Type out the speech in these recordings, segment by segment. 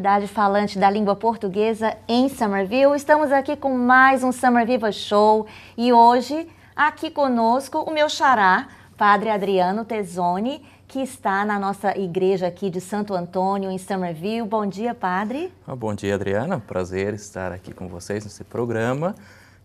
comunidade falante da língua portuguesa em Somerville. Estamos aqui com mais um Summer Viva Show e hoje aqui conosco o meu xará, Padre Adriano Tezoni, que está na nossa igreja aqui de Santo Antônio, em Somerville. Bom dia, Padre. Ah, bom dia, Adriana. Prazer estar aqui com vocês nesse programa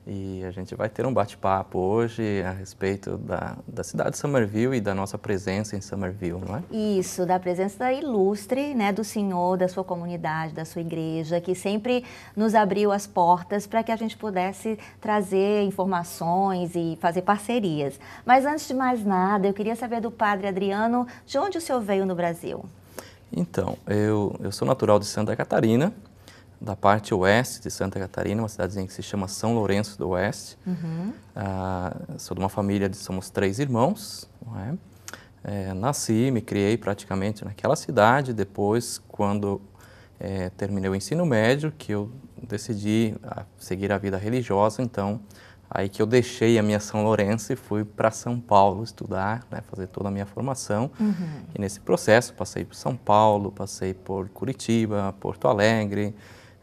e a gente vai ter um bate-papo hoje a respeito da, da cidade de Somerville e da nossa presença em Somerville, não é? Isso, da presença ilustre né, do senhor, da sua comunidade, da sua igreja, que sempre nos abriu as portas para que a gente pudesse trazer informações e fazer parcerias. Mas antes de mais nada, eu queria saber do padre Adriano, de onde o senhor veio no Brasil? Então, eu, eu sou natural de Santa Catarina, da parte oeste de Santa Catarina, uma cidadezinha que se chama São Lourenço do Oeste. Uhum. Ah, sou de uma família de somos três irmãos. É? É, nasci, me criei praticamente naquela cidade. Depois, quando é, terminei o ensino médio, que eu decidi ah, seguir a vida religiosa, então aí que eu deixei a minha São Lourenço e fui para São Paulo estudar, né, fazer toda a minha formação. Uhum. E nesse processo passei por São Paulo, passei por Curitiba, Porto Alegre,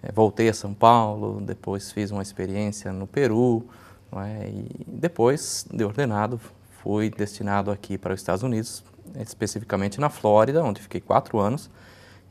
é, voltei a São Paulo, depois fiz uma experiência no Peru, é? e depois de ordenado fui destinado aqui para os Estados Unidos, especificamente na Flórida, onde fiquei quatro anos,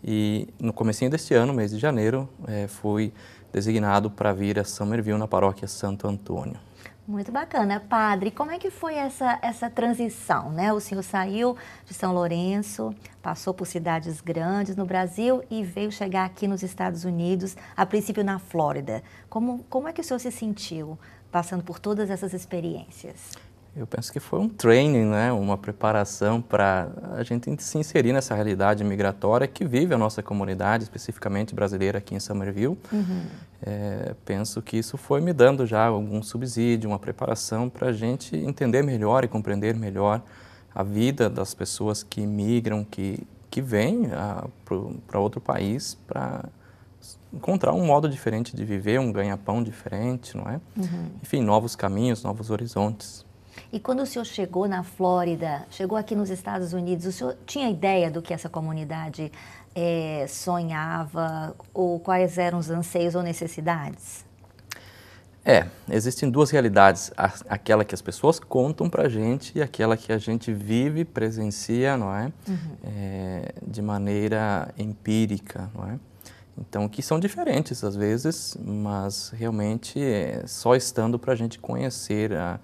e no comecinho deste ano, mês de janeiro, é, fui designado para vir a Somerville, na paróquia Santo Antônio. Muito bacana. Padre, como é que foi essa, essa transição? Né? O senhor saiu de São Lourenço, passou por cidades grandes no Brasil e veio chegar aqui nos Estados Unidos, a princípio na Flórida. Como, como é que o senhor se sentiu passando por todas essas experiências? Eu penso que foi um training, né? uma preparação para a gente se inserir nessa realidade migratória que vive a nossa comunidade, especificamente brasileira aqui em Somerville. Uhum. É, penso que isso foi me dando já algum subsídio, uma preparação para a gente entender melhor e compreender melhor a vida das pessoas que migram, que, que vêm ah, para outro país para encontrar um modo diferente de viver, um ganha-pão diferente, não é? Uhum. Enfim, novos caminhos, novos horizontes. E quando o senhor chegou na Flórida, chegou aqui nos Estados Unidos, o senhor tinha ideia do que essa comunidade é, sonhava ou quais eram os anseios ou necessidades? É, existem duas realidades, aquela que as pessoas contam para a gente e aquela que a gente vive, presencia, não é? Uhum. é? De maneira empírica, não é? Então, que são diferentes às vezes, mas realmente é, só estando para a gente conhecer a,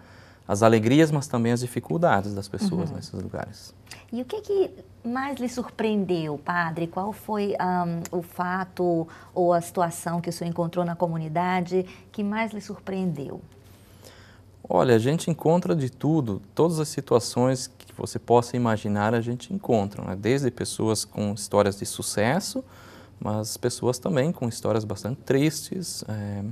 as alegrias, mas também as dificuldades das pessoas uhum. nesses lugares. E o que, é que mais lhe surpreendeu, padre? Qual foi um, o fato ou a situação que o senhor encontrou na comunidade que mais lhe surpreendeu? Olha, a gente encontra de tudo, todas as situações que você possa imaginar a gente encontra, né? desde pessoas com histórias de sucesso, mas pessoas também com histórias bastante tristes. É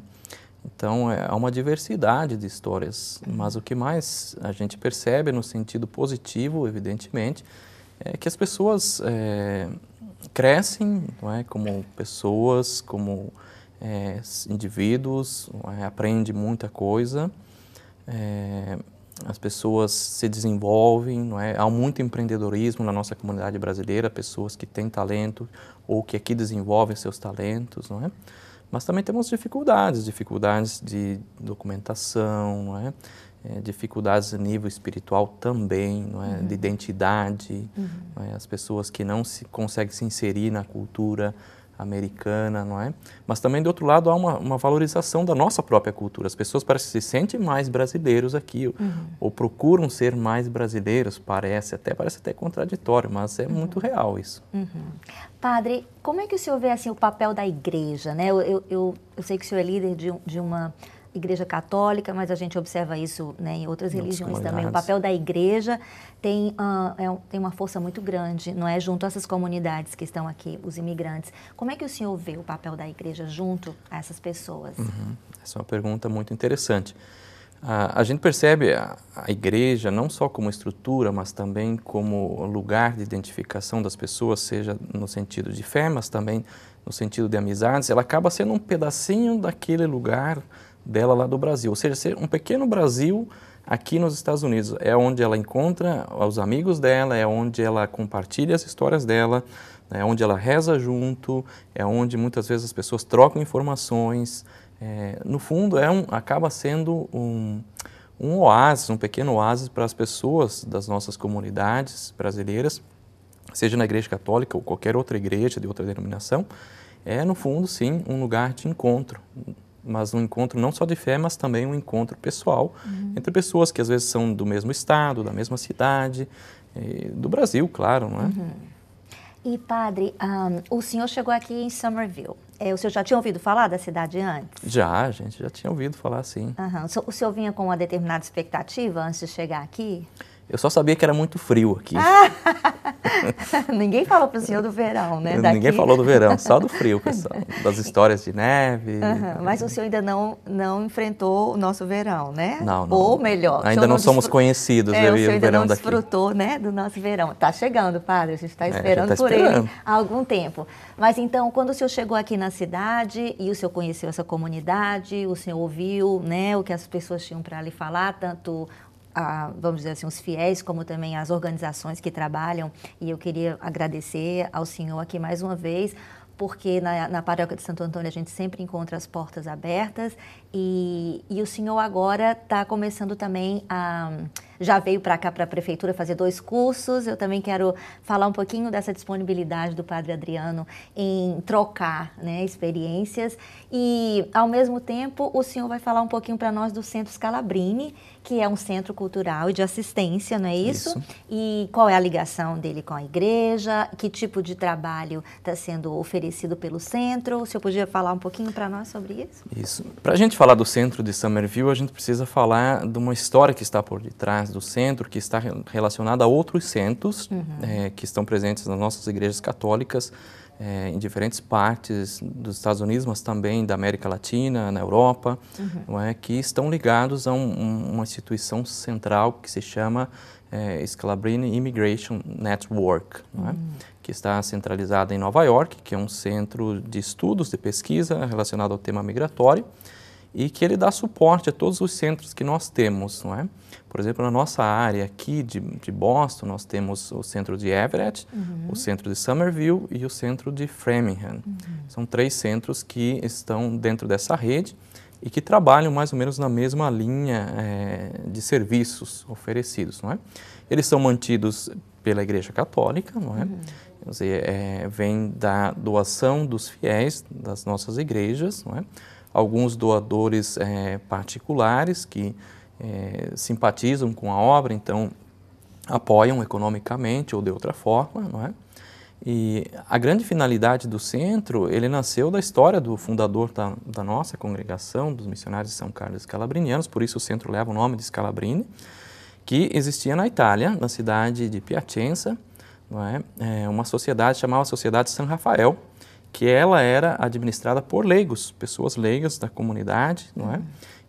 então, é, há uma diversidade de histórias, mas o que mais a gente percebe no sentido positivo, evidentemente, é que as pessoas é, crescem não é, como pessoas, como é, indivíduos, é, aprende muita coisa, é, as pessoas se desenvolvem, não é? há muito empreendedorismo na nossa comunidade brasileira, pessoas que têm talento ou que aqui desenvolvem seus talentos, não é? Mas também temos dificuldades, dificuldades de documentação, é? É, dificuldades a nível espiritual também, é? uhum. de identidade, uhum. É? as pessoas que não se conseguem se inserir na cultura americana, não é? Mas também, do outro lado, há uma, uma valorização da nossa própria cultura. As pessoas parecem se sentem mais brasileiros aqui, uhum. ou, procuram ser mais brasileiros, parece até, parece até contraditório, mas é uhum. muito real isso. Uhum. Padre, como é que o senhor vê assim, o papel da igreja? Né? Eu, eu, eu, eu sei que o senhor é líder de, de uma Igreja Católica, mas a gente observa isso né, em outras em religiões também. O papel da Igreja tem, uh, é, tem uma força muito grande, não é? Junto a essas comunidades que estão aqui, os imigrantes. Como é que o senhor vê o papel da Igreja junto a essas pessoas? Uhum. Essa é uma pergunta muito interessante. A, a gente percebe a, a igreja não só como estrutura, mas também como lugar de identificação das pessoas, seja no sentido de fé, mas também no sentido de amizades, ela acaba sendo um pedacinho daquele lugar dela lá do Brasil. Ou seja, ser um pequeno Brasil aqui nos Estados Unidos. É onde ela encontra os amigos dela, é onde ela compartilha as histórias dela, né? é onde ela reza junto, é onde muitas vezes as pessoas trocam informações. É, no fundo, é um, acaba sendo um, um oásis, um pequeno oásis para as pessoas das nossas comunidades brasileiras, seja na Igreja Católica ou qualquer outra igreja de outra denominação. É, no fundo, sim, um lugar de encontro, mas um encontro não só de fé, mas também um encontro pessoal uhum. entre pessoas que às vezes são do mesmo estado, da mesma cidade, do Brasil, claro, não é? Uhum. E padre, um, o senhor chegou aqui em Somerville. É, o senhor já tinha ouvido falar da cidade antes? Já, a gente já tinha ouvido falar, sim. Uhum. O senhor vinha com uma determinada expectativa antes de chegar aqui? Eu só sabia que era muito frio aqui. Ninguém falou para o senhor do verão, né? Daqui. Ninguém falou do verão, só do frio, pessoal. Das histórias de neve. Uhum, mas o senhor ainda não, não enfrentou o nosso verão, né? Não, não. Ou melhor... Ainda não, não somos conhecidos, é, eu e o, verão não daqui. desfrutou né, do nosso verão. Está chegando, padre, a gente está é, esperando é, tá por ele há algum tempo. Mas então, quando o senhor chegou aqui na cidade e o senhor conheceu essa comunidade, o senhor ouviu né, o que as pessoas tinham para lhe falar, tanto a, vamos dizer assim, os fiéis, como também as organizações que trabalham. E eu queria agradecer ao senhor aqui mais uma vez porque na, na paróquia de Santo Antônio a gente sempre encontra as portas abertas e, e o senhor agora está começando também a. Já veio para cá, para a prefeitura, fazer dois cursos. Eu também quero falar um pouquinho dessa disponibilidade do padre Adriano em trocar né, experiências. E, ao mesmo tempo, o senhor vai falar um pouquinho para nós do Centro Scalabrini, que é um centro cultural e de assistência, não é isso? isso? E qual é a ligação dele com a igreja? Que tipo de trabalho está sendo oferecido pelo centro? O senhor podia falar um pouquinho para nós sobre isso? Isso. Para a gente falar falar do centro de Somerville, a gente precisa falar de uma história que está por detrás do centro, que está relacionada a outros centros uhum. é, que estão presentes nas nossas igrejas católicas, é, em diferentes partes dos Estados Unidos, mas também da América Latina, na Europa, uhum. é, que estão ligados a um, uma instituição central que se chama é, eh, Scalabrine Immigration Network, é? Uhum. que está centralizada em Nova York, que é um centro de estudos, de pesquisa relacionado ao tema migratório e que ele dá suporte a todos os centros que nós temos, não é? Por exemplo, na nossa área aqui de, de Boston, nós temos o centro de Everett, uhum. o centro de Somerville e o centro de Framingham. Uhum. São três centros que estão dentro dessa rede e que trabalham mais ou menos na mesma linha é, de serviços oferecidos, não é? Eles são mantidos pela Igreja Católica, não é? Uhum. Quer dizer, é, vem da doação dos fiéis das nossas igrejas, não é? alguns doadores é, particulares que é, simpatizam com a obra, então apoiam economicamente ou de outra forma, não é? E a grande finalidade do centro, ele nasceu da história do fundador da, da nossa congregação, dos missionários de São Carlos Scalabrinianos, por isso o centro leva o nome de Scalabrini, que existia na Itália, na cidade de Piacenza, não é? é uma sociedade chamada Sociedade San Rafael, que ela era administrada por leigos, pessoas leigas da comunidade, não é?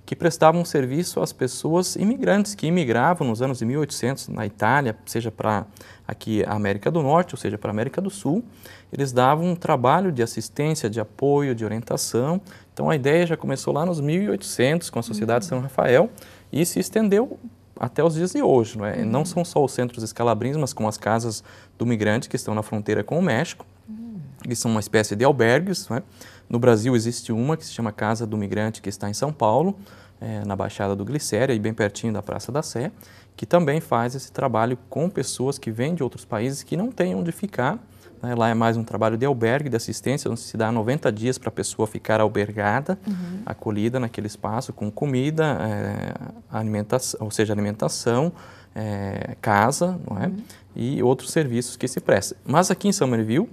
que prestavam serviço às pessoas imigrantes que imigravam nos anos de 1800 na Itália, seja para aqui a América do Norte, ou seja para a América do Sul. Eles davam um trabalho de assistência, de apoio, de orientação. Então a ideia já começou lá nos 1800 com a Sociedade uhum. São Rafael e se estendeu até os dias de hoje, não é? Uhum. Não são só os centros escalabrins, mas com as casas do migrante que estão na fronteira com o México que são uma espécie de albergues. Né? No Brasil existe uma que se chama Casa do Migrante, que está em São Paulo, é, na Baixada do Glicério, aí bem pertinho da Praça da Sé, que também faz esse trabalho com pessoas que vêm de outros países que não têm onde ficar. Né? Lá é mais um trabalho de albergue, de assistência, onde se dá 90 dias para a pessoa ficar albergada, uhum. acolhida naquele espaço, com comida, é, alimentação, ou seja, alimentação, é, casa, não é? Uhum. e outros serviços que se prestam. Mas aqui em Somerville,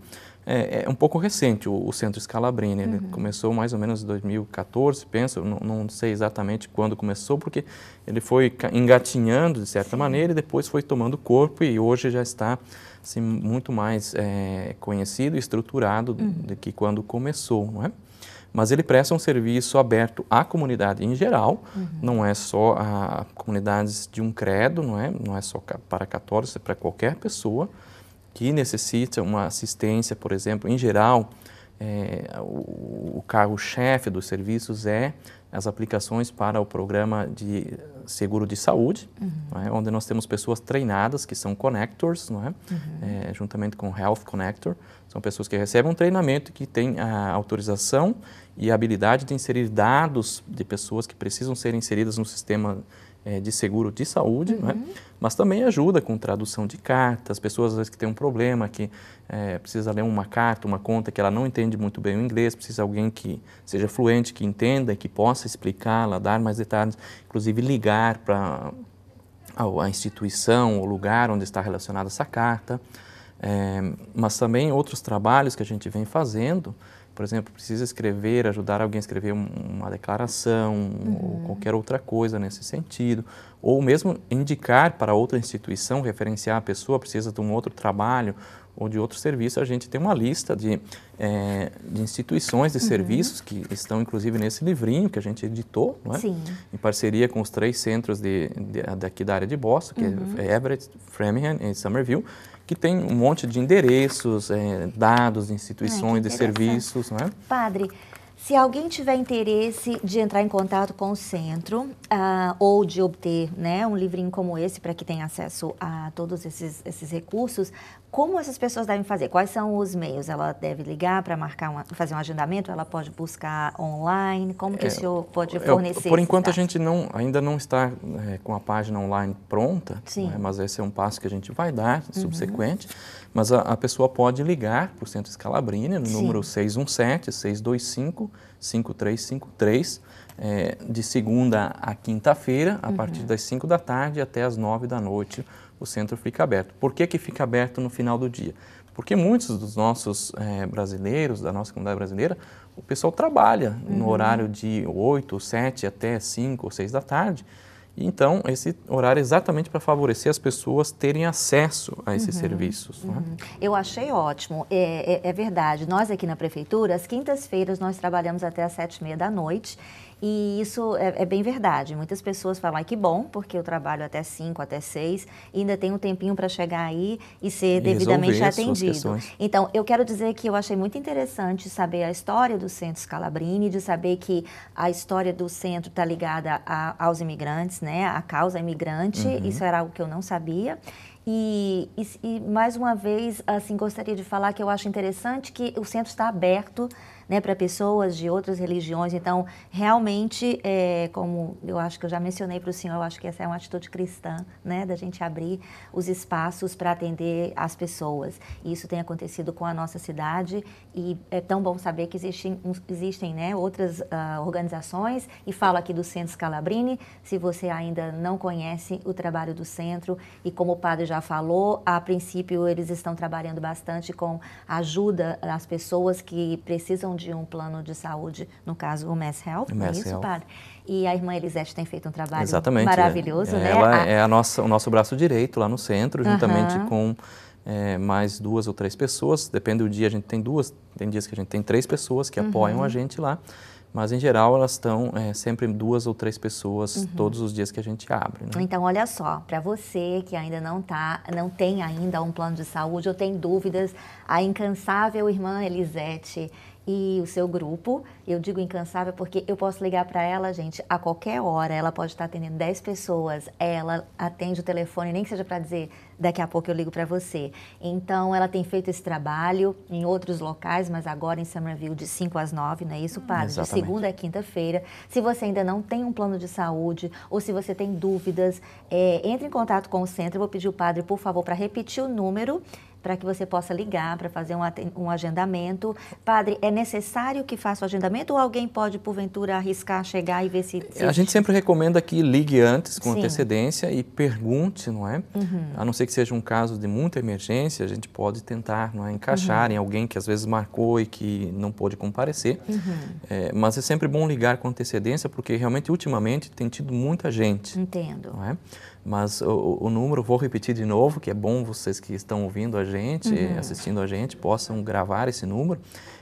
é, é, um pouco recente o, o Centro Escalabrini. Ele né? uhum. começou mais ou menos em 2014, penso, não, não, sei exatamente quando começou, porque ele foi engatinhando de certa Sim. maneira e depois foi tomando corpo e hoje já está assim, muito mais é, conhecido e estruturado uhum. do que quando começou, não é? Mas ele presta um serviço aberto à comunidade em geral, uhum. não é só a comunidades de um credo, não é? Não é só para católicos, é para qualquer pessoa que necessita uma assistência, por exemplo, em geral, é, o, o carro-chefe dos serviços é as aplicações para o programa de seguro de saúde, uhum. é? onde nós temos pessoas treinadas que são connectors, é? Uhum. É, juntamente com Health Connector, são pessoas que recebem um treinamento que têm a autorização e a habilidade de inserir dados de pessoas que precisam ser inseridas no sistema é, de seguro de saúde, é? uhum. né? mas também ajuda com tradução de cartas, pessoas às vezes que têm um problema, que é, precisa ler uma carta, uma conta, que ela não entende muito bem o inglês, precisa de alguém que seja fluente, que entenda, e que possa explicá-la, dar mais detalhes, inclusive ligar para a, instituição, o lugar onde está relacionada essa carta, é, mas também outros trabalhos que a gente vem fazendo, por exemplo, precisa escrever, ajudar alguém a escrever uma declaração uhum. ou qualquer outra coisa nesse sentido, ou mesmo indicar para outra instituição, referenciar a pessoa, precisa de um outro trabalho ou de outro serviço, a gente tem uma lista de, é, de instituições de uhum. serviços que estão inclusive nesse livrinho que a gente editou, não é? Sim. em parceria com os três centros de, de daqui da área de Boston, que é uhum. é Everett, Framingham e Somerville, que tem um monte de endereços, é, dados, instituições, Ai, de serviços, né? Padre, se alguém tiver interesse de entrar em contato com o centro uh, ou de obter né, um livrinho como esse para que tenha acesso a todos esses, esses recursos, como essas pessoas devem fazer? Quais são os meios? Ela deve ligar para marcar uma, fazer um agendamento? Ela pode buscar online? Como que é, o senhor pode fornecer? É, por enquanto dados? a gente não, ainda não está é, com a página online pronta, né, mas esse é um passo que a gente vai dar uhum. subsequente. Mas a, a, pessoa pode ligar para o Centro Scalabrine no Sim. número 617 625 5353 é, de segunda a quinta-feira, a uhum. partir das 5 da tarde até as 9 da noite, o centro fica aberto. Por que, que fica aberto no final do dia? Porque muitos dos nossos é, brasileiros, da nossa comunidade brasileira, o pessoal trabalha uhum. no horário de 8, 7 até 5 ou 6 da tarde. Então, esse horário é exatamente para favorecer as pessoas terem acesso a esses uhum, serviços. Né? Uhum. Né? Eu achei ótimo. É, é, é, verdade. Nós aqui na Prefeitura, às quintas-feiras, nós trabalhamos até às sete e meia da noite e isso é, é, bem verdade. Muitas pessoas falam, ah, que bom, porque eu trabalho até 5, até 6, ainda tem um tempinho para chegar aí e ser e devidamente atendido. Então, eu quero dizer que eu achei muito interessante saber a história do Centro Scalabrini, de saber que a história do centro está ligada a, aos imigrantes, né? A causa imigrante, uhum. isso era algo que eu não sabia. E, e, e, mais uma vez, assim, gostaria de falar que eu acho interessante que o centro está aberto né, para pessoas de outras religiões. Então, realmente, é, como eu acho que eu já mencionei para o senhor, eu acho que essa é uma atitude cristã, né, da gente abrir os espaços para atender as pessoas. E isso tem acontecido com a nossa cidade e é tão bom saber que existem, existem né, outras uh, organizações. E falo aqui do Centro Scalabrini. Se você ainda não conhece o trabalho do centro e como o padre já falou, a princípio eles estão trabalhando bastante com ajuda às pessoas que precisam de um plano de saúde, no caso o Mass Health, o é Mass é isso, Health. padre? E a irmã Elisete tem feito um trabalho Exatamente, é. maravilhoso, é. né? Ela a... é a nossa, o nosso braço direito lá no centro, juntamente uhum. com é, mais duas ou três pessoas, depende do dia, a gente tem duas, tem dias que a gente tem três pessoas que uhum. apoiam a gente lá, mas em geral elas estão é, sempre duas ou três pessoas uhum. todos os dias que a gente abre. Né? Então olha só, para você que ainda não tá, não tem ainda um plano de saúde ou tem dúvidas, a incansável irmã Elisete e o seu grupo. Eu digo incansável porque eu posso ligar para ela, gente, a qualquer hora. Ela pode estar atendendo 10 pessoas, ela atende o telefone, nem que seja para dizer daqui a pouco eu ligo para você. Então, ela tem feito esse trabalho em outros locais, mas agora em Summerville de 5 às 9, não é isso, Padre? Exatamente. De segunda a quinta-feira. Se você ainda não tem um plano de saúde ou se você tem dúvidas, é, entre em contato com o centro. Eu vou pedir o padre, por favor, para repetir o número para que você possa ligar para fazer um, um agendamento. Padre, é necessário que faça o agendamento ou alguém pode, porventura, arriscar chegar e ver se. É, se... A gente sempre recomenda que ligue antes, com Sim. antecedência, e pergunte, não é? Uhum. A não ser que seja um caso de muita emergência, a gente pode tentar não é, encaixar uhum. em alguém que às vezes marcou e que não pôde comparecer. Uhum. É, mas é sempre bom ligar com antecedência, porque realmente, ultimamente, tem tido muita gente. Entendo. Não é? Mas o, o, número, vou repetir de novo, que é bom vocês que estão ouvindo a gente, uhum. Eh, assistindo a gente, possam gravar esse número.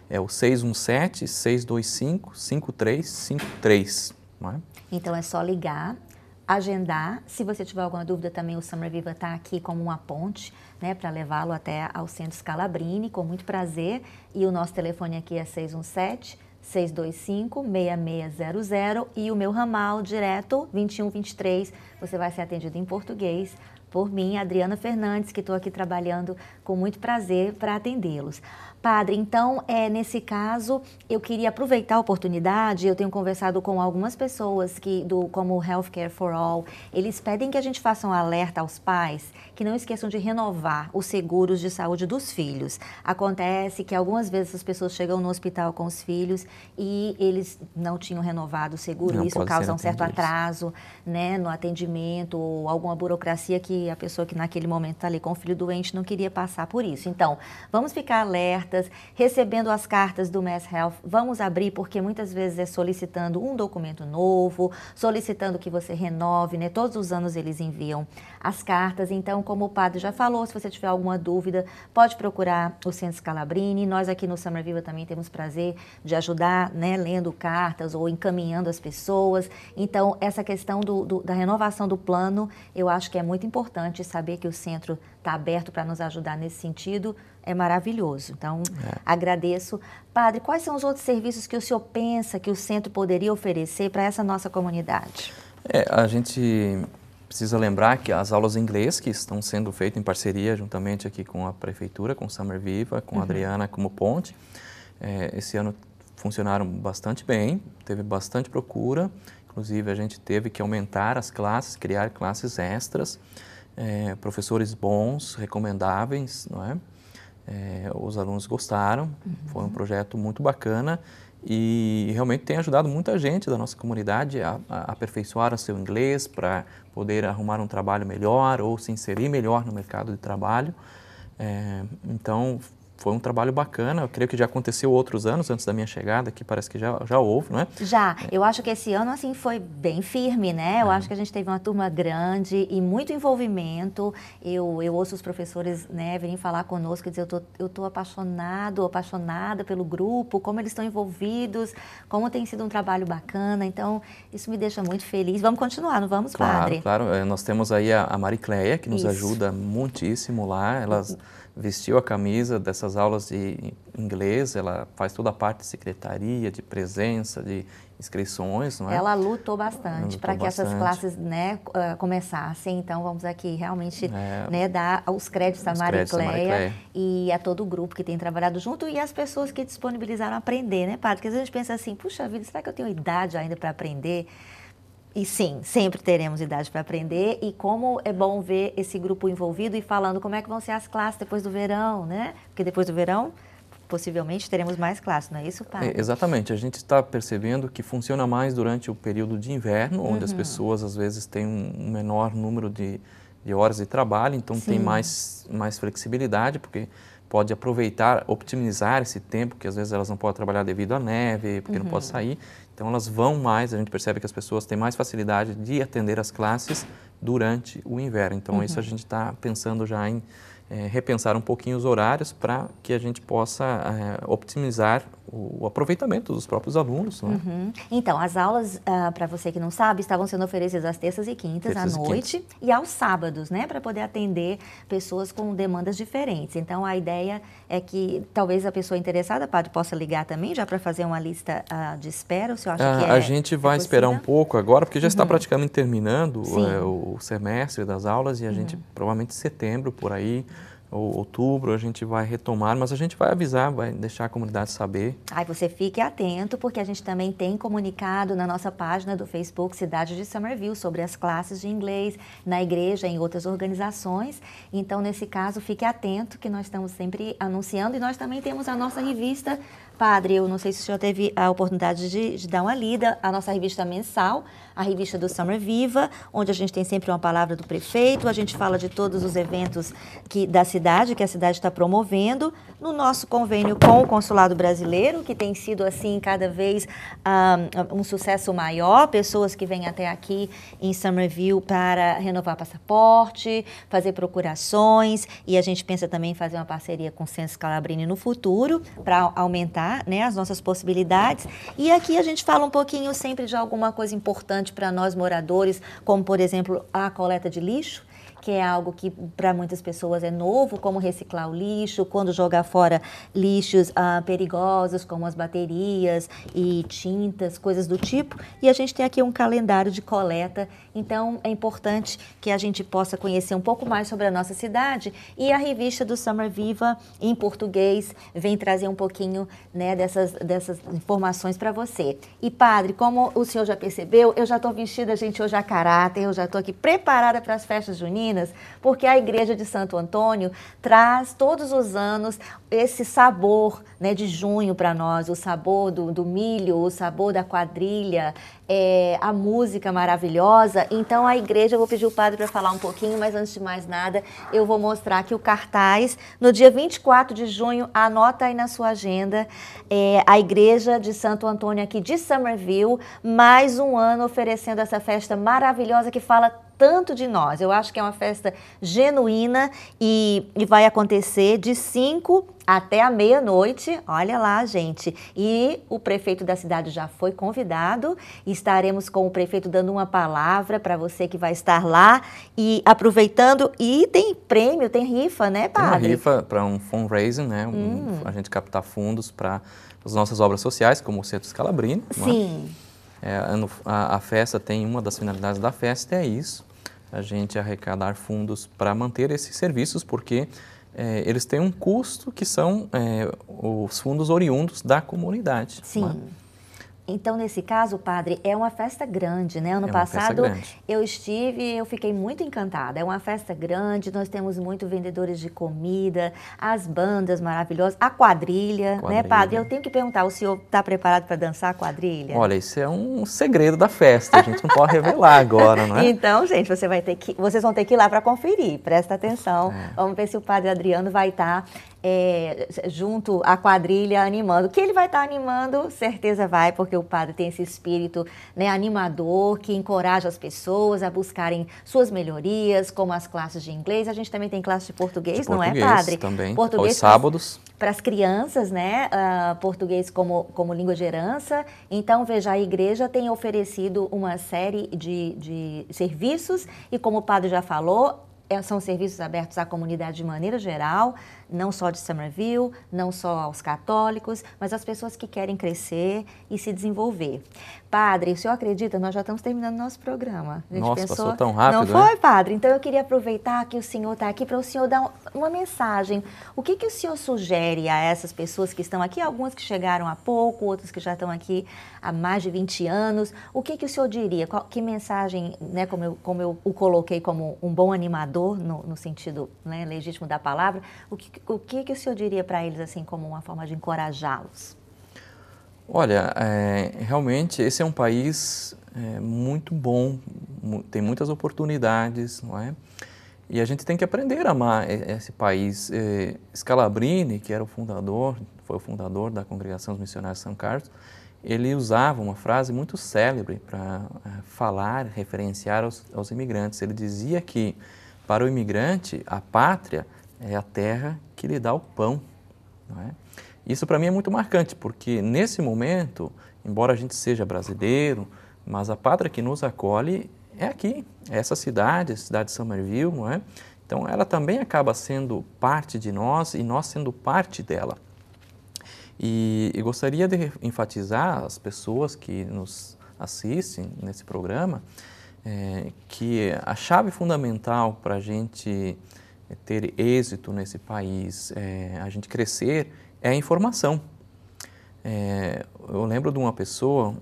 É o 617-625-5353. É? Então é só ligar, agendar. Se você tiver alguma dúvida também, o Summer Viva está aqui como uma ponte né, para levá-lo até ao Centro Scalabrini, com muito prazer. E o nosso telefone aqui é 617 625-6600 e o meu ramal direto 2123. Você vai ser atendido em português por mim, Adriana Fernandes, que estou aqui trabalhando com muito prazer para atendê-los. Padre, então, é, nesse caso, eu queria aproveitar a oportunidade. Eu tenho conversado com algumas pessoas que, do, como Healthcare for All, eles pedem que a gente faça um alerta aos pais que não esqueçam de renovar os seguros de saúde dos filhos. Acontece que algumas vezes as pessoas chegam no hospital com os filhos e eles não tinham renovado o seguro. Não Isso causa um certo atraso né, no atendimento ou alguma burocracia que a pessoa que naquele momento está ali com o filho doente não queria passar por isso. Então, vamos ficar alerta recebendo as cartas do Mass Health. Vamos abrir, porque muitas vezes é solicitando um documento novo, solicitando que você renove, né? Todos os anos eles enviam as cartas. Então, como o padre já falou, se você tiver alguma dúvida, pode procurar o Centro Scalabrini. Nós aqui no Summer Viva também temos prazer de ajudar, né? Lendo cartas ou encaminhando as pessoas. Então, essa questão do, do, da renovação do plano, eu acho que é muito importante saber que o centro está aberto para nos ajudar nesse sentido é maravilhoso. Então, é. agradeço. Padre, quais são os outros serviços que o senhor pensa que o centro poderia oferecer para essa nossa comunidade? É, a gente precisa lembrar que as aulas em inglês que estão sendo feitas em parceria juntamente aqui com a prefeitura, com o Summer Viva, com a uhum. Adriana como ponte, é, esse ano funcionaram bastante bem, teve bastante procura, inclusive a gente teve que aumentar as classes, criar classes extras, é, professores bons, recomendáveis, não é? É, os alunos gostaram, uhum. foi um projeto muito bacana e realmente tem ajudado muita gente da nossa comunidade a, a aperfeiçoar o seu inglês para poder arrumar um trabalho melhor ou se inserir melhor no mercado de trabalho. É, então, foi um trabalho bacana. Eu creio que já aconteceu outros anos antes da minha chegada, que parece que já, já houve, não é? Já. É. Eu acho que esse ano, assim, foi bem firme, né? Eu é. acho que a gente teve uma turma grande e muito envolvimento. Eu, eu ouço os professores, né, virem falar conosco e dizer: eu tô, eu tô apaixonado, apaixonada pelo grupo, como eles estão envolvidos, como tem sido um trabalho bacana. Então, isso me deixa muito feliz. Vamos continuar, não vamos, claro, padre? Claro, claro. É, nós temos aí a, a Maricleia, que nos isso. ajuda muitíssimo lá. Elas. Uhum vestiu a camisa dessas aulas de inglês, ela faz toda a parte de secretaria, de presença, de inscrições, não é? Ela lutou bastante para que essas classes né, ah, começassem, então vamos aqui realmente é, né, dar os créditos à Maricléia e a todo o grupo que tem trabalhado junto e as pessoas que disponibilizaram aprender, né, Padre? Porque às vezes a gente pensa assim, puxa vida, será que eu tenho idade ainda para aprender? E sim, sempre teremos idade para aprender. E como é bom ver esse grupo envolvido e falando como é que vão ser as classes depois do verão, né? Porque depois do verão, possivelmente, teremos mais classes, não é isso, Pablo? É, exatamente. A gente está percebendo que funciona mais durante o período de inverno, onde uhum. as pessoas, às vezes, têm um menor número de, de horas de trabalho, então sim. tem mais, mais flexibilidade, porque pode aproveitar, optimizar esse tempo, que às vezes elas não podem trabalhar devido à neve, porque uhum. não pode uhum. sair. Então elas vão mais, a gente percebe que as pessoas têm mais facilidade de atender as classes durante o inverno. Então uhum. isso a uhum. gente está pensando já em é, repensar um pouquinho os horários para que a gente possa é, optimizar o aproveitamento dos próprios alunos. Né? Uhum. Então, as aulas, uh, ah, para você que não sabe, estavam sendo oferecidas às terças e quintas terças à noite e, quintas. e, aos sábados, né? Para poder atender pessoas com demandas diferentes. Então, a ideia é que talvez a pessoa interessada, padre, possa ligar também, já para fazer uma lista uh, de espera, o ah, que é A gente é vai é esperar um pouco agora, porque já está uhum. praticamente terminando é, o semestre das aulas e a uhum. gente, provavelmente em setembro, por aí ou outubro, a gente vai retomar, mas a gente vai avisar, vai deixar a comunidade saber. Aí você fique atento, porque a gente também tem comunicado na nossa página do Facebook Cidade de Somerville sobre as classes de inglês na igreja, em outras organizações. Então, nesse caso, fique atento que nós estamos sempre anunciando e nós também temos a nossa revista Padre, eu não sei se o senhor teve a oportunidade de, de dar uma lida à nossa revista mensal, a revista do Summer Viva, onde a gente tem sempre uma palavra do prefeito, a gente fala de todos os eventos que, da cidade, que a cidade está promovendo, no nosso convênio com o Consulado Brasileiro, que tem sido, assim, cada vez um, ah, um sucesso maior, pessoas que vêm até aqui em Somerville para renovar passaporte, fazer procurações, e a gente pensa também em fazer uma parceria com o Censo Calabrini no futuro, para aumentar né, as nossas possibilidades. E aqui a gente fala um pouquinho sempre de alguma coisa importante para nós moradores, como, por exemplo, a coleta de lixo que é algo que para muitas pessoas é novo, como reciclar o lixo, quando jogar fora lixos ah, perigosos, como as baterias e tintas, coisas do tipo. E a gente tem aqui um calendário de coleta, então é importante que a gente possa conhecer um pouco mais sobre a nossa cidade. E a revista do Summer Viva, em português, vem trazer um pouquinho né, dessas, dessas informações para você. E, padre, como o senhor já percebeu, eu já estou vestida, gente, hoje a caráter, eu já estou aqui preparada para as festas juninas Minas, porque a Igreja de Santo Antônio traz todos os anos esse sabor né, de junho para nós, o sabor do, do, milho, o sabor da quadrilha, é, a música maravilhosa. Então, a igreja, eu vou pedir o padre para falar um pouquinho, mas antes de mais nada, eu vou mostrar aqui o cartaz. No dia 24 de junho, anota aí na sua agenda, é, a igreja de Santo Antônio aqui de Somerville, mais um ano oferecendo essa festa maravilhosa que fala tanto de nós. Eu acho que é uma festa genuína e, e vai acontecer de 5 até a meia-noite, olha lá, gente. E o prefeito da cidade já foi convidado. Estaremos com o prefeito dando uma palavra para você que vai estar lá e aproveitando. E tem prêmio, tem rifa, né, padre? Tem uma rifa para um fundraising, né? Um, hum. A gente captar fundos para as nossas obras sociais, como o Centro Scalabrini. É? Sim. É? É, a, a festa tem, uma das finalidades da festa é isso, a gente arrecadar fundos para manter esses serviços, porque é, eles têm um custo que são é, os fundos oriundos da comunidade. Sim. Então, nesse caso, padre, é uma festa grande, né? Ano é passado eu estive, eu fiquei muito encantada. É uma festa grande, nós temos muito vendedores de comida, as bandas maravilhosas, a quadrilha, quadrilha. né, padre? Eu tenho que perguntar, o senhor está preparado para dançar a quadrilha? Olha, isso é um segredo da festa, a gente não pode revelar agora, não é? Então, gente, você vai ter que, vocês vão ter que ir lá para conferir, presta atenção. É. Vamos ver se o padre Adriano vai estar tá é, junto à quadrilha animando. Que ele vai estar tá animando, certeza vai, porque o padre tem esse espírito né, animador que encoraja as pessoas a buscarem suas melhorias, como as classes de inglês. A gente também tem classe de português, de não é, padre? Também. Português aos sábados. Para as crianças, né? Uh, português como, como língua de herança. Então, veja, a igreja tem oferecido uma série de, de serviços e, como o padre já falou, é, são serviços abertos à comunidade de maneira geral, não só de Somerville, não só aos católicos, mas às pessoas que querem crescer e se desenvolver. Padre, o senhor acredita? Nós já estamos terminando nosso programa. A gente Nossa, pensou... passou tão rápido. Não né? foi, padre? Então eu queria aproveitar que o senhor está aqui para o senhor dar uma mensagem. O que, que o senhor sugere a essas pessoas que estão aqui? Algumas que chegaram há pouco, outras que já estão aqui há mais de 20 anos. O que, que o senhor diria? Qual, que mensagem, né, como, eu, como eu o coloquei como um bom animador, no, no sentido né, legítimo da palavra, o que, o que, que o senhor diria para eles assim como uma forma de encorajá-los? Olha, é, realmente esse é um país é, muito bom, tem muitas oportunidades, não é? E a gente tem que aprender a amar esse país. É, Scalabrini, que era o fundador, foi o fundador da Congregação dos Missionários São Carlos, ele usava uma frase muito célebre para é, falar, referenciar aos, aos imigrantes. Ele dizia que para o imigrante, a pátria é a terra que lhe dá o pão. É? Isso para mim é muito marcante, porque nesse momento, embora a gente seja brasileiro, mas a pátria que nos acolhe é aqui, é essa cidade, a cidade de Somerville, não é? Então ela também acaba sendo parte de nós e nós sendo parte dela. E, e gostaria de enfatizar as pessoas que nos assistem nesse programa é, que a chave fundamental para a gente é ter êxito nesse país, é, a gente crescer, é a informação. É, eu lembro de uma pessoa,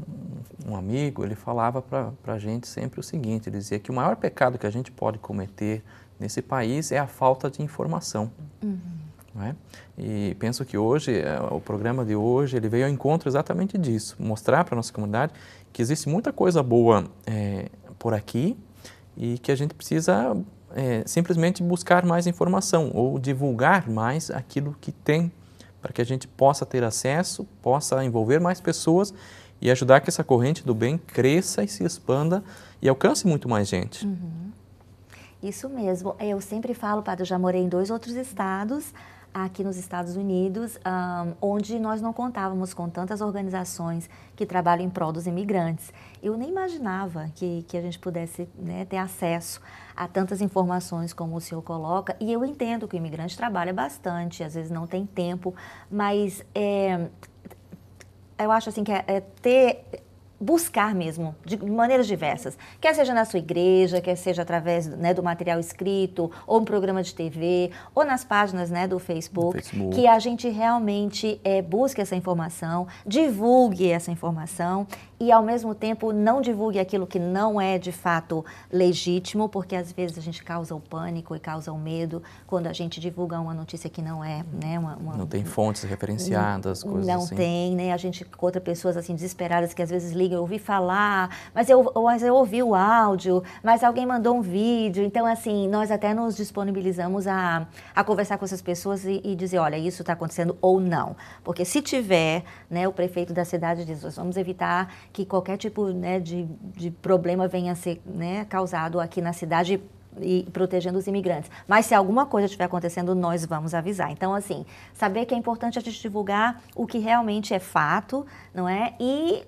um amigo, ele falava para a gente sempre o seguinte: ele dizia que o maior pecado que a gente pode cometer nesse país é a falta de informação. Uhum. É? E penso que hoje, é, o programa de hoje, ele veio ao encontro exatamente disso mostrar para a nossa comunidade que existe muita coisa boa é, por aqui e que a gente precisa é, simplesmente buscar mais informação ou divulgar mais aquilo que tem, para que a gente possa ter acesso, possa envolver mais pessoas e ajudar que essa corrente do bem cresça e se expanda e alcance muito mais gente. Uhum. Isso mesmo. Eu sempre falo, Padre, eu já morei em dois outros estados aqui nos Estados Unidos, um, onde nós não contávamos com tantas organizações que trabalham em prol dos imigrantes. Eu nem imaginava que, que a gente pudesse né, ter acesso a tantas informações como o senhor coloca, e eu entendo que o imigrante trabalha bastante, às vezes não tem tempo, mas é, eu acho assim que é, é ter buscar mesmo, de maneiras diversas. Quer seja na sua igreja, quer seja através né, do material escrito, ou um programa de TV, ou nas páginas né, do Facebook, Facebook, que a gente realmente é, busque essa informação, divulgue essa informação e, ao mesmo tempo, não divulgue aquilo que não é de fato legítimo, porque às vezes a gente causa o pânico e causa o medo quando a gente divulga uma notícia que não é, né? Uma, uma, não tem fontes referenciadas, coisas não assim. Não tem, né? A gente encontra pessoas assim desesperadas que às vezes ligam, eu ouvi falar, mas eu, mas eu ouvi o áudio, mas alguém mandou um vídeo. Então, assim, nós até nos disponibilizamos a, a conversar com essas pessoas e, e dizer, olha, isso está acontecendo ou não. Porque se tiver, né, o prefeito da cidade diz, nós vamos evitar que qualquer tipo né, de, de problema venha a ser né, causado aqui na cidade e protegendo os imigrantes. Mas se alguma coisa estiver acontecendo, nós vamos avisar. Então, assim, saber que é importante a gente divulgar o que realmente é fato, não é? E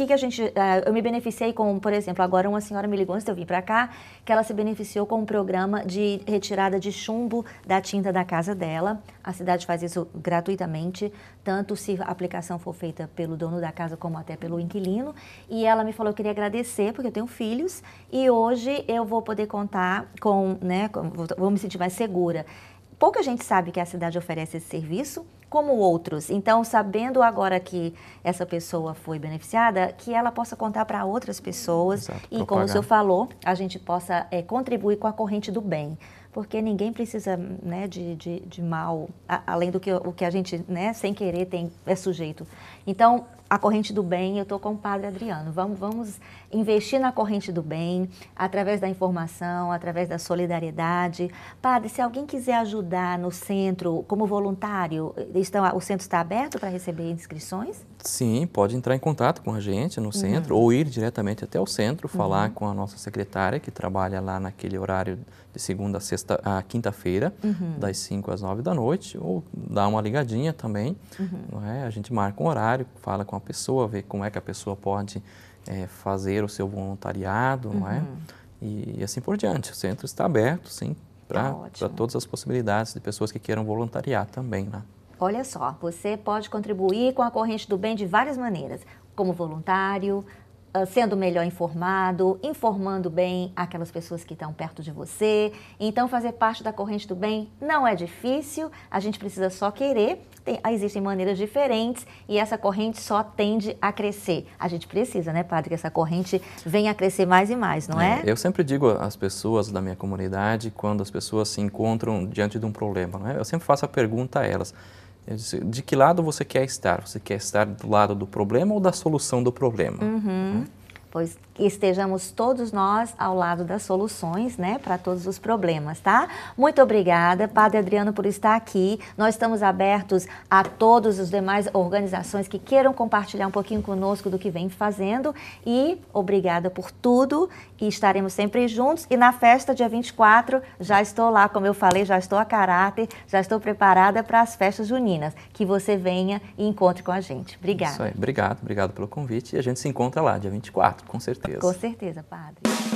que, que a gente. Uh, eu me beneficiei com, por exemplo, agora uma senhora me ligou antes de eu vir para cá, que ela se beneficiou com um programa de retirada de chumbo da tinta da casa dela. A cidade faz isso gratuitamente, tanto se a aplicação for feita pelo dono da casa como até pelo inquilino. E ela me falou: que queria agradecer, porque eu tenho filhos, e hoje eu vou poder contar com. né, com, vou, vou me sentir mais segura. Pouca gente sabe que a cidade oferece esse serviço como outros. Então, sabendo agora que essa pessoa foi beneficiada, que ela possa contar para outras pessoas Exato, e, propagar. como o senhor falou, a gente possa é, contribuir com a corrente do bem. Porque ninguém precisa né, de, de, de mal, a, além do que o que a gente, né, sem querer, tem, é sujeito. Então, a corrente do bem, eu estou com o padre Adriano. Vamos, vamos investir na corrente do bem, através da informação, através da solidariedade. Padre, se alguém quiser ajudar no centro como voluntário, estão, o centro está aberto para receber inscrições? Sim, pode entrar em contato com a gente no uhum. centro uhum. ou ir diretamente até o centro, falar uhum. com a nossa secretária que trabalha lá naquele horário de segunda a sexta a quinta-feira, uhum. das 5 às 9 da noite, ou dar uma ligadinha também. Uhum. Não é? A gente marca um horário, fala com a pessoa, vê como é que a pessoa pode é, fazer o seu voluntariado, não é? Uhum. E, e assim por diante. O centro está aberto, sim, para tá todas as possibilidades de pessoas que queiram voluntariar também lá. Né? Olha só, você pode contribuir com a corrente do bem de várias maneiras, como voluntário, ah, sendo melhor informado, informando bem aquelas pessoas que estão perto de você. Então, fazer parte da corrente do bem não é difícil, a gente precisa só querer. Tem, ah, existem maneiras diferentes e essa corrente só tende a crescer. A gente precisa, né, padre, que essa corrente venha a crescer mais e mais, não é? é? Eu sempre digo às pessoas da minha comunidade, quando as pessoas se encontram diante de um problema, é? eu sempre faço a pergunta a elas. É, de que lado você quer estar? Você quer estar do lado do problema ou da solução do problema? Uhum. Né? Pois que estejamos todos nós ao lado das soluções, né, para todos os problemas, tá? Muito obrigada, Padre Adriano, por estar aqui. Nós estamos abertos a todas as demais organizações que queiram compartilhar um pouquinho conosco do que vem fazendo e obrigada por tudo e estaremos sempre juntos. E na festa, dia 24, já estou lá, como eu falei, já estou a caráter, já estou preparada para as festas juninas. Que você venha e encontre com a gente. Obrigada. Isso aí. Obrigado, obrigado pelo convite. E a gente se encontra lá, dia 24, com certeza certeza. Com certeza, padre.